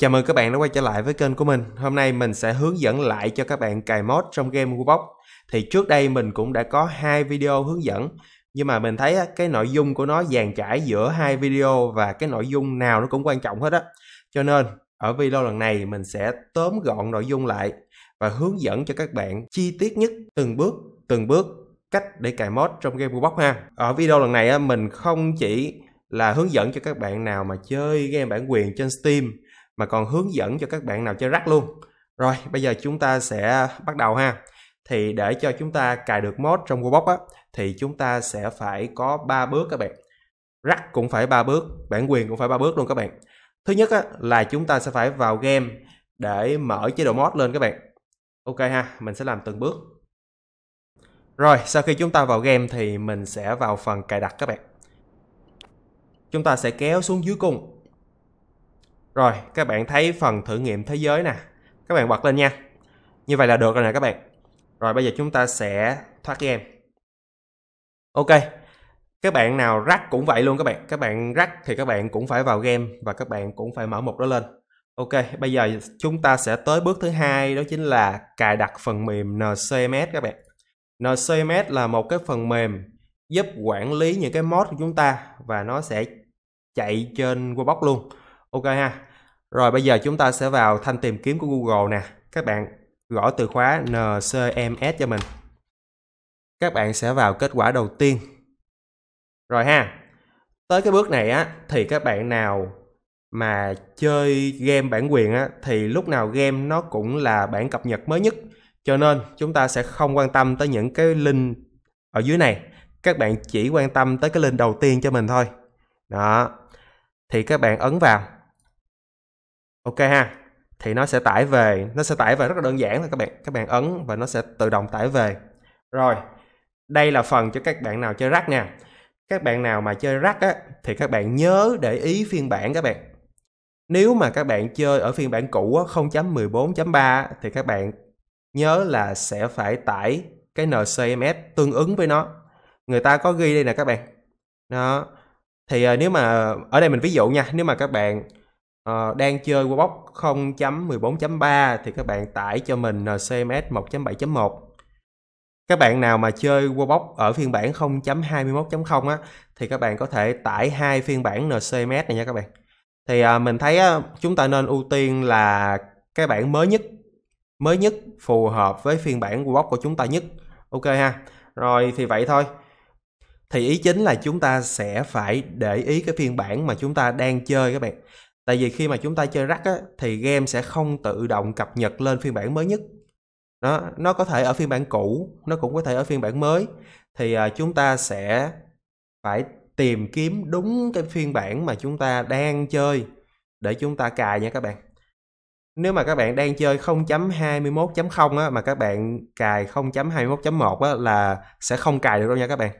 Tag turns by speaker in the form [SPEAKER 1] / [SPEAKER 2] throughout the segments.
[SPEAKER 1] Chào mừng các bạn đã quay trở lại với kênh của mình. Hôm nay mình sẽ hướng dẫn lại cho các bạn cài mod trong game Wubok. Thì trước đây mình cũng đã có hai video hướng dẫn, nhưng mà mình thấy cái nội dung của nó dàn trải giữa hai video và cái nội dung nào nó cũng quan trọng hết á. Cho nên ở video lần này mình sẽ tóm gọn nội dung lại và hướng dẫn cho các bạn chi tiết nhất từng bước từng bước cách để cài mod trong game Wubok ha. Ở video lần này mình không chỉ là hướng dẫn cho các bạn nào mà chơi game bản quyền trên Steam mà còn hướng dẫn cho các bạn nào chơi rắc luôn rồi bây giờ chúng ta sẽ bắt đầu ha thì để cho chúng ta cài được mod trong Wallbox á thì chúng ta sẽ phải có ba bước các bạn rắc cũng phải ba bước bản quyền cũng phải ba bước luôn các bạn thứ nhất á, là chúng ta sẽ phải vào game để mở chế độ mod lên các bạn ok ha mình sẽ làm từng bước rồi sau khi chúng ta vào game thì mình sẽ vào phần cài đặt các bạn chúng ta sẽ kéo xuống dưới cùng. Rồi, các bạn thấy phần thử nghiệm thế giới nè. Các bạn bật lên nha. Như vậy là được rồi nè các bạn. Rồi bây giờ chúng ta sẽ thoát game. Ok. Các bạn nào rắc cũng vậy luôn các bạn. Các bạn rắc thì các bạn cũng phải vào game và các bạn cũng phải mở mục đó lên. Ok, bây giờ chúng ta sẽ tới bước thứ hai đó chính là cài đặt phần mềm NCMS các bạn. NCMS là một cái phần mềm giúp quản lý những cái mod của chúng ta và nó sẽ chạy trên Webbox luôn. Ok ha. Rồi bây giờ chúng ta sẽ vào thanh tìm kiếm của Google nè. Các bạn gõ từ khóa NCMS cho mình. Các bạn sẽ vào kết quả đầu tiên. Rồi ha. Tới cái bước này á thì các bạn nào mà chơi game bản quyền á thì lúc nào game nó cũng là bản cập nhật mới nhất. Cho nên chúng ta sẽ không quan tâm tới những cái link ở dưới này. Các bạn chỉ quan tâm tới cái link đầu tiên cho mình thôi. Đó. Thì các bạn ấn vào ok ha thì nó sẽ tải về nó sẽ tải về rất là đơn giản là các bạn các bạn ấn và nó sẽ tự động tải về rồi đây là phần cho các bạn nào chơi rắc nè các bạn nào mà chơi rắc á thì các bạn nhớ để ý phiên bản các bạn nếu mà các bạn chơi ở phiên bản cũ 0.14.3 thì các bạn nhớ là sẽ phải tải cái NCMS tương ứng với nó người ta có ghi đây nè các bạn đó thì à, nếu mà ở đây mình ví dụ nha nếu mà các bạn Ờ, đang chơi Warbox 0.14.3 thì các bạn tải cho mình ờ, CMS 1.7.1 các bạn nào mà chơi Warbox ở phiên bản 0.21.0 á thì các bạn có thể tải hai phiên bản NCMS này nha các bạn. Thì à, mình thấy á, chúng ta nên ưu tiên là cái bản mới nhất mới nhất phù hợp với phiên bản Warbox của chúng ta nhất. Ok ha. Rồi thì vậy thôi. Thì ý chính là chúng ta sẽ phải để ý cái phiên bản mà chúng ta đang chơi các bạn tại vì khi mà chúng ta chơi rắc á, thì game sẽ không tự động cập nhật lên phiên bản mới nhất nó nó có thể ở phiên bản cũ nó cũng có thể ở phiên bản mới thì à, chúng ta sẽ phải tìm kiếm đúng cái phiên bản mà chúng ta đang chơi để chúng ta cài nha các bạn nếu mà các bạn đang chơi 0.21.0 á, mà các bạn cài 0.21.1 á, là sẽ không cài được đâu nha các bạn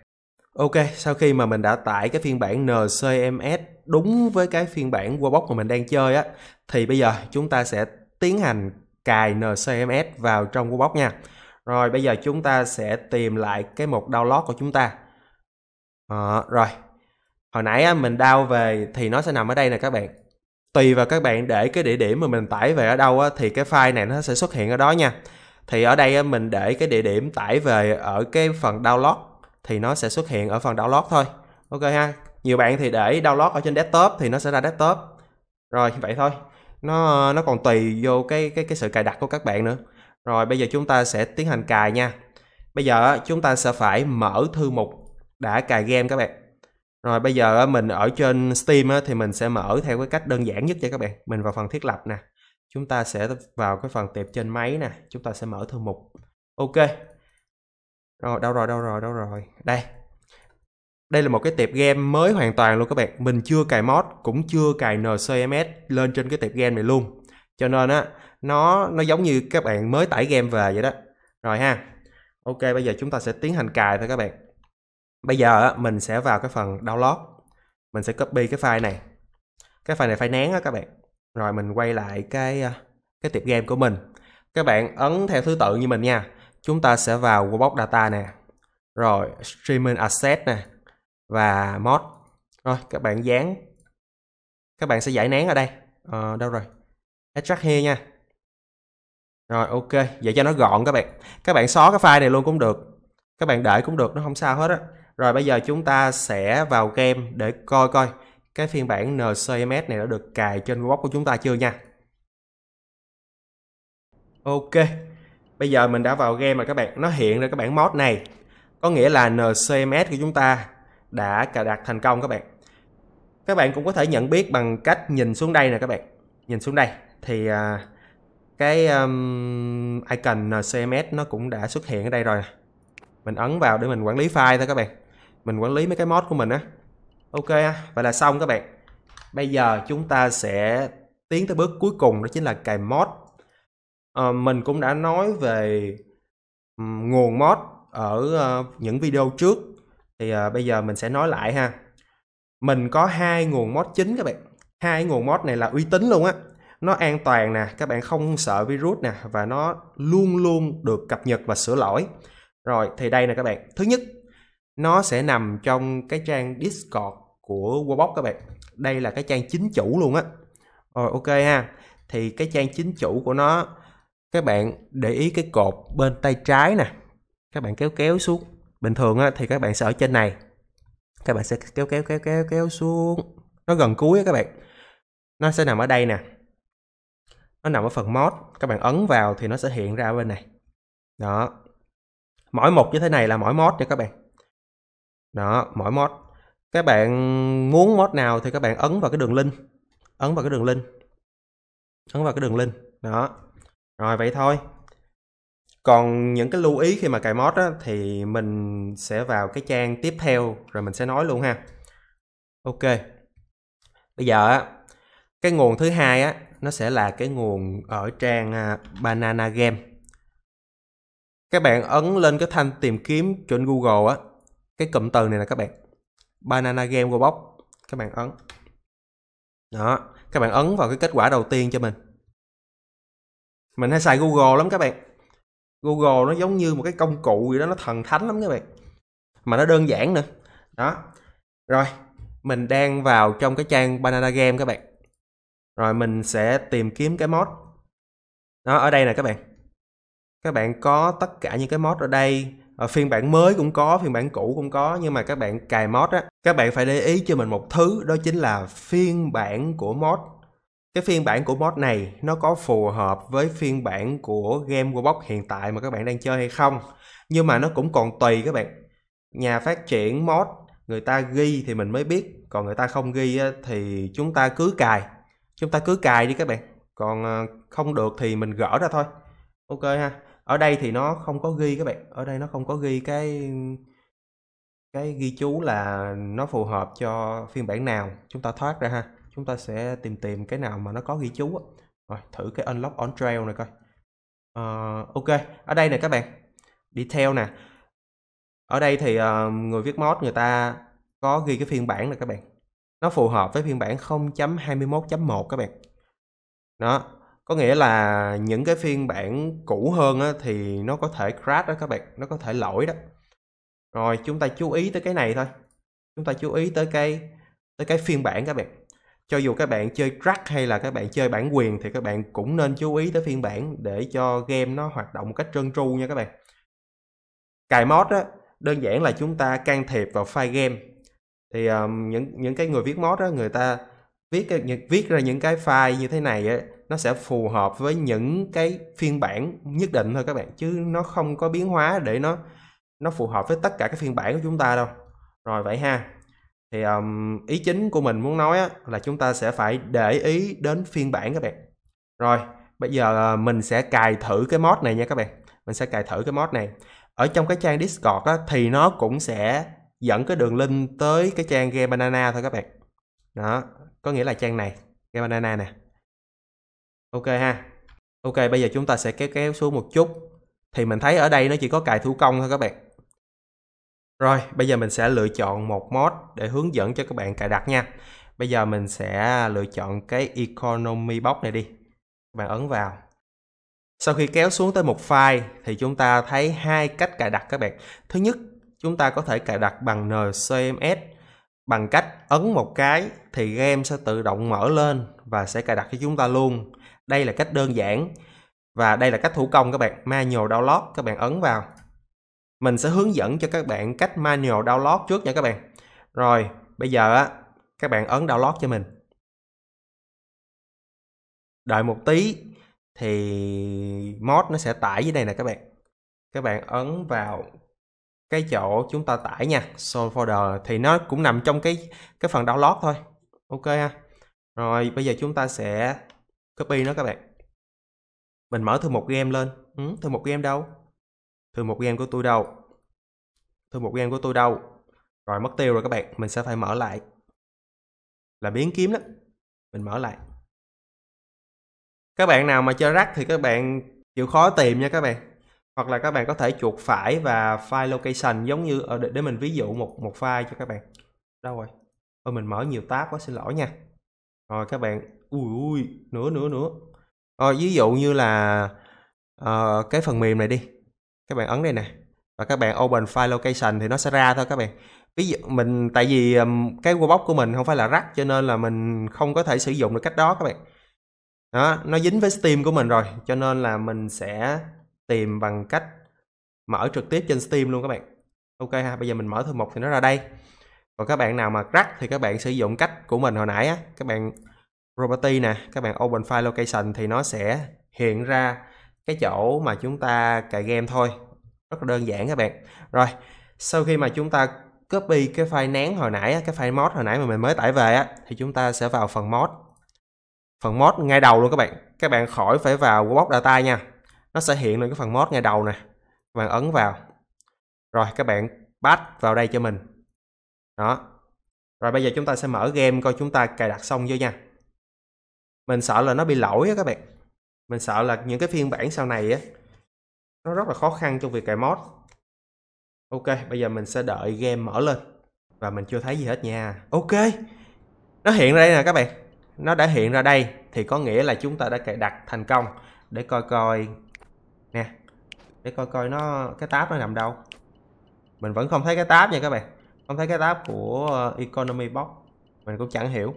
[SPEAKER 1] Ok, sau khi mà mình đã tải cái phiên bản NCMS đúng với cái phiên bản Warbox mà mình đang chơi á thì bây giờ chúng ta sẽ tiến hành cài NCMS vào trong Warbox nha. Rồi bây giờ chúng ta sẽ tìm lại cái mục download của chúng ta. À, rồi. Hồi nãy á, mình download về thì nó sẽ nằm ở đây nè các bạn. Tùy vào các bạn để cái địa điểm mà mình tải về ở đâu á, thì cái file này nó sẽ xuất hiện ở đó nha. Thì ở đây á, mình để cái địa điểm tải về ở cái phần download thì nó sẽ xuất hiện ở phần download thôi ok ha nhiều bạn thì để download ở trên desktop thì nó sẽ ra desktop rồi vậy thôi nó nó còn tùy vô cái cái cái sự cài đặt của các bạn nữa rồi bây giờ chúng ta sẽ tiến hành cài nha bây giờ chúng ta sẽ phải mở thư mục đã cài game các bạn rồi bây giờ mình ở trên Steam thì mình sẽ mở theo cái cách đơn giản nhất cho các bạn mình vào phần thiết lập nè chúng ta sẽ vào cái phần tiệp trên máy nè chúng ta sẽ mở thư mục ok rồi đâu rồi đâu rồi đâu rồi đây đây là một cái tệp game mới hoàn toàn luôn các bạn mình chưa cài mod cũng chưa cài ncms lên trên cái tệp game này luôn cho nên á nó nó giống như các bạn mới tải game về vậy đó rồi ha ok bây giờ chúng ta sẽ tiến hành cài thôi các bạn bây giờ á, mình sẽ vào cái phần download mình sẽ copy cái file này cái file này phải nén á các bạn rồi mình quay lại cái à, cái tiệp game của mình các bạn ấn theo thứ tự như mình nha chúng ta sẽ vào wallbox data nè rồi streaming asset nè và mod rồi các bạn dán các bạn sẽ giải nén ở đây à, đâu rồi extract here nha rồi ok vậy cho nó gọn các bạn các bạn xóa cái file này luôn cũng được các bạn để cũng được nó không sao hết á rồi bây giờ chúng ta sẽ vào game để coi coi cái phiên bản NCMS này đã được cài trên box của chúng ta chưa nha ok bây giờ mình đã vào game rồi các bạn nó hiện ra cái bản mod này có nghĩa là NCMS của chúng ta đã cài đặt thành công các bạn các bạn cũng có thể nhận biết bằng cách nhìn xuống đây nè các bạn nhìn xuống đây thì à, cái icon NCMS nó cũng đã xuất hiện ở đây rồi mình ấn vào để mình quản lý file thôi các bạn mình quản lý mấy cái mod của mình á ok vậy là xong các bạn bây giờ chúng ta sẽ tiến tới bước cuối cùng đó chính là cài mod uh, mình cũng đã nói về nguồn mod ở uh, những video trước thì uh, bây giờ mình sẽ nói lại ha mình có hai nguồn mod chính các bạn hai nguồn mod này là uy tín luôn á nó an toàn nè các bạn không sợ virus nè và nó luôn luôn được cập nhật và sửa lỗi rồi thì đây nè các bạn thứ nhất nó sẽ nằm trong cái trang discord của Warbox các bạn đây là cái trang chính chủ luôn á rồi ok ha thì cái trang chính chủ của nó các bạn để ý cái cột bên tay trái nè các bạn kéo kéo xuống bình thường á, thì các bạn sẽ ở trên này các bạn sẽ kéo kéo kéo kéo kéo xuống nó gần cuối á, các bạn nó sẽ nằm ở đây nè nó nằm ở phần mod các bạn ấn vào thì nó sẽ hiện ra bên này đó mỗi một như thế này là mỗi mod nha các bạn đó mỗi mod các bạn muốn mod nào thì các bạn ấn vào cái đường link ấn vào cái đường link ấn vào cái đường link đó rồi vậy thôi còn những cái lưu ý khi mà cài mod á, thì mình sẽ vào cái trang tiếp theo rồi mình sẽ nói luôn ha ok bây giờ á cái nguồn thứ hai á nó sẽ là cái nguồn ở trang à, banana game các bạn ấn lên cái thanh tìm kiếm trên google á cái cụm từ này là các bạn banana game Go Box. các bạn ấn đó các bạn ấn vào cái kết quả đầu tiên cho mình mình hay xài google lắm các bạn google nó giống như một cái công cụ gì đó nó thần thánh lắm các bạn mà nó đơn giản nữa đó rồi mình đang vào trong cái trang banana game các bạn rồi mình sẽ tìm kiếm cái mod nó ở đây nè các bạn các bạn có tất cả những cái mod ở đây ở ờ, phiên bản mới cũng có phiên bản cũ cũng có nhưng mà các bạn cài mod á các bạn phải để ý cho mình một thứ đó chính là phiên bản của mod cái phiên bản của mod này nó có phù hợp với phiên bản của game Roblox hiện tại mà các bạn đang chơi hay không nhưng mà nó cũng còn tùy các bạn nhà phát triển mod người ta ghi thì mình mới biết còn người ta không ghi thì chúng ta cứ cài chúng ta cứ cài đi các bạn còn ờ, không được thì mình gỡ ra thôi ok ha ở đây thì nó không có ghi các bạn ở đây nó không có ghi cái cái ghi chú là nó phù hợp cho phiên bản nào chúng ta thoát ra ha chúng ta sẽ tìm tìm cái nào mà nó có ghi chú rồi thử cái unlock on trail này coi uh, ok ở đây nè các bạn detail nè ở đây thì uh, người viết mod người ta có ghi cái phiên bản nè các bạn nó phù hợp với phiên bản 0.21.1 các bạn đó có nghĩa là những cái phiên bản cũ hơn á, thì nó có thể crash đó các bạn nó có thể lỗi đó rồi chúng ta chú ý tới cái này thôi chúng ta chú ý tới cái tới cái phiên bản các bạn cho dù các bạn chơi crack hay là các bạn chơi bản quyền thì các bạn cũng nên chú ý tới phiên bản để cho game nó hoạt động một cách trơn tru nha các bạn cài mod á đơn giản là chúng ta can thiệp vào file game thì um, những những cái người viết mod á người ta viết viết ra những cái file như thế này á nó sẽ phù hợp với những cái phiên bản nhất định thôi các bạn chứ nó không có biến hóa để nó nó phù hợp với tất cả các phiên bản của chúng ta đâu rồi vậy ha thì um, ý chính của mình muốn nói á, là chúng ta sẽ phải để ý đến phiên bản các bạn rồi bây giờ ờ, mình sẽ cài thử cái mod này nha các bạn mình sẽ cài thử cái mod này ở trong cái trang discord á, thì nó cũng sẽ dẫn cái đường link tới cái trang game banana thôi các bạn đó có nghĩa là trang này game banana nè ok ha ok bây giờ chúng ta sẽ kéo kéo xuống một chút thì mình thấy ở đây nó chỉ có cài thủ công thôi các bạn rồi, bây giờ mình sẽ lựa chọn một mod để hướng dẫn cho các bạn cài đặt nha. Bây giờ mình sẽ lựa chọn cái Economy Box này đi. Các bạn ấn vào. Sau khi kéo xuống tới một file thì chúng ta thấy hai cách cài đặt các bạn. Thứ nhất, chúng ta có thể cài đặt bằng NCMS bằng cách ấn một cái thì game sẽ tự động mở lên và sẽ cài đặt cho chúng ta luôn. Đây là cách đơn giản và đây là cách thủ công các bạn, manual download các bạn ấn vào mình sẽ hướng dẫn cho các bạn cách manual download trước nha các bạn rồi bây giờ á các bạn ấn download cho mình đợi một tí thì mod nó sẽ tải dưới đây nè các bạn các bạn ấn vào cái chỗ chúng ta tải nha show folder thì nó cũng nằm trong cái cái phần download thôi ok ha rồi bây giờ chúng ta sẽ copy nó các bạn mình mở thư một game lên ừ, thư mục game đâu từ một game của tôi đâu từ một game của tôi đâu rồi mất tiêu rồi các bạn mình sẽ phải mở lại là biến kiếm đó mình mở lại các bạn nào mà chơi rắc thì các bạn chịu khó tìm nha các bạn hoặc là các bạn có thể chuột phải và file location giống như ở ờ, để, để mình ví dụ một một file cho các bạn đâu rồi ôi mình mở nhiều tab quá xin lỗi nha rồi các bạn ui ui nữa nữa nữa rồi ví dụ như là uh, cái phần mềm này đi các bạn ấn đây nè và các bạn open file location thì nó sẽ ra thôi các bạn ví dụ mình tại vì cái wallbox của mình không phải là rắc cho nên là mình không có thể sử dụng được cách đó các bạn đó nó dính với steam của mình rồi cho nên là mình sẽ tìm bằng cách mở trực tiếp trên steam luôn các bạn ok ha bây giờ mình mở thư mục thì nó ra đây còn các bạn nào mà rắc thì các bạn sử dụng cách của mình hồi nãy á các bạn property nè các bạn open file location thì nó sẽ hiện ra cái chỗ mà chúng ta cài game thôi rất là đơn giản các bạn rồi sau khi mà chúng ta copy cái file nén hồi nãy cái file mod hồi nãy mà mình mới tải về á thì chúng ta sẽ vào phần mod phần mod ngay đầu luôn các bạn các bạn khỏi phải vào box data nha nó sẽ hiện lên cái phần mod ngay đầu nè các bạn ấn vào rồi các bạn bắt vào đây cho mình đó rồi bây giờ chúng ta sẽ mở game coi chúng ta cài đặt xong chưa nha mình sợ là nó bị lỗi á các bạn mình sợ là những cái phiên bản sau này á nó rất là khó khăn trong việc cài mod ok bây giờ mình sẽ đợi game mở lên và mình chưa thấy gì hết nha ok nó hiện ra đây nè các bạn nó đã hiện ra đây thì có nghĩa là chúng ta đã cài đặt thành công để coi coi nè để coi coi nó cái tab nó nằm đâu mình vẫn không thấy cái tab nha các bạn không thấy cái tab của ờ, economy box mình cũng chẳng hiểu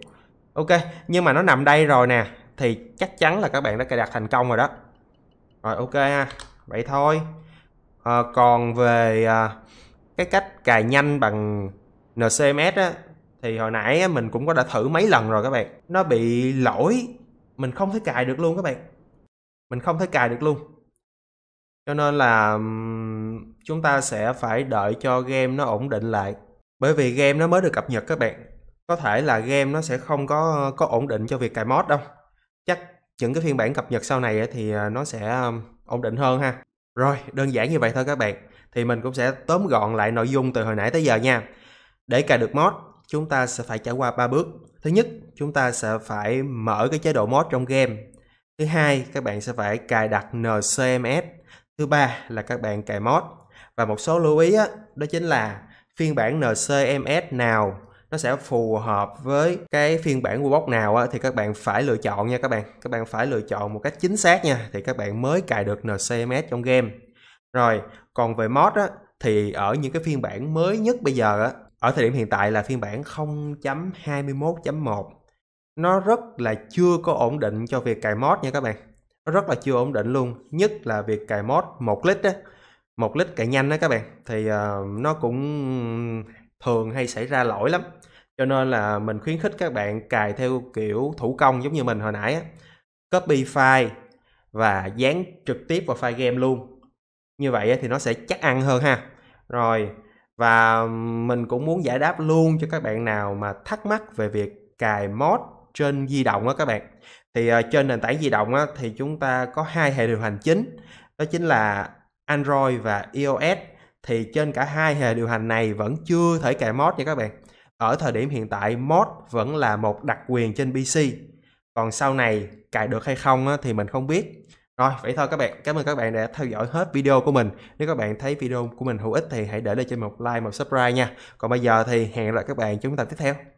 [SPEAKER 1] ok nhưng mà nó nằm đây rồi nè thì chắc chắn là các bạn đã cài đặt thành công rồi đó rồi ok ha vậy thôi à, còn về à, cái cách cài nhanh bằng NCMS á thì hồi nãy á, mình cũng có đã thử mấy lần rồi các bạn nó bị lỗi mình không thể cài được luôn các bạn mình không thể cài được luôn cho nên là chúng ta sẽ phải đợi cho game nó ổn định lại bởi vì game nó mới được cập nhật các bạn có thể là game nó sẽ không có có ổn định cho việc cài mod đâu chắc những cái phiên bản cập nhật sau này thì à, nó sẽ à, ổn định hơn ha rồi đơn giản như vậy thôi các bạn thì mình cũng sẽ tóm gọn lại nội dung từ hồi nãy tới giờ nha để cài được mod chúng ta sẽ phải trải qua 3 bước thứ nhất chúng ta sẽ phải mở cái chế độ mod trong game thứ hai các bạn sẽ phải cài đặt ncms thứ ba là các bạn cài mod và một số lưu ý đó, đó chính là phiên bản ncms nào nó sẽ phù hợp với cái phiên bản Wallbox nào á, thì các bạn phải lựa chọn nha các bạn các bạn phải lựa chọn một cách chính xác nha thì các bạn mới cài được NCMS trong game rồi còn về mod á, thì ở những cái phiên bản mới nhất bây giờ á, ở thời điểm hiện tại là phiên bản 0.21.1 nó rất là chưa có ổn định cho việc cài mod nha các bạn nó rất là chưa ổn định luôn nhất là việc cài mod một lít á một lít cài nhanh đó các bạn thì uh, nó cũng thường hay xảy ra lỗi lắm cho nên là mình khuyến khích các bạn cài theo kiểu thủ công giống như mình hồi nãy á copy file và dán trực tiếp vào file game luôn như vậy thì nó sẽ chắc ăn hơn ha rồi và mình cũng muốn giải đáp luôn cho các bạn nào mà thắc mắc về việc cài mod trên di động á các bạn thì ờ, trên nền tảng di động á, thì chúng ta có hai hệ điều hành chính đó chính là Android và iOS thì trên cả hai hệ điều hành này vẫn chưa thể cài mod nha các bạn ở thời điểm hiện tại mod vẫn là một đặc quyền trên pc còn sau này cài được hay không thì mình không biết rồi vậy thôi các bạn cảm ơn các bạn đã theo dõi hết video của mình nếu các bạn thấy video của mình hữu ích thì hãy để lại cho mình một like một subscribe nha còn bây giờ thì hẹn gặp lại các bạn trong tập tiếp theo